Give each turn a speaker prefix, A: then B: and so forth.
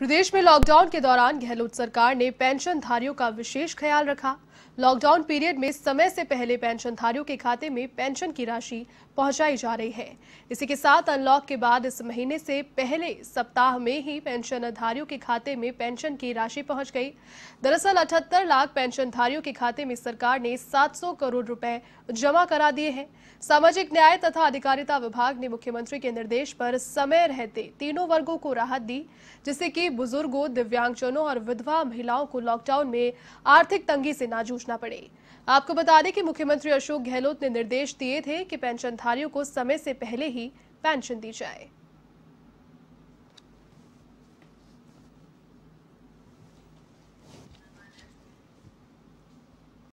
A: प्रदेश में लॉकडाउन के दौरान गहलोत सरकार ने पेंशनधारियों का विशेष ख्याल रखा लॉकडाउन पीरियड में समय से पहले पेंशनधारियों के खाते में पेंशन की राशि पहुंचाई जा रही है इसी के साथ अनलॉक के बाद इस महीने से पहले सप्ताह में ही पेंशनधारियों के खाते में पेंशन की राशि पहुंच गई दरअसल अठहत्तर लाख पेंशनधारियों के खाते में सरकार ने 700 करोड़ रुपए जमा करा दिए हैं सामाजिक न्याय तथा अधिकारिता विभाग ने मुख्यमंत्री के निर्देश पर समय रहते तीनों वर्गो को राहत दी जिससे की कि बुजुर्गों दिव्यांगजनों और विधवा महिलाओं को लॉकडाउन में आर्थिक तंगी से ना जूझना पड़े आपको बता दें कि मुख्यमंत्री अशोक गहलोत ने निर्देश दिए थे कि पेंशनधारियों को समय से पहले ही पेंशन दी जाए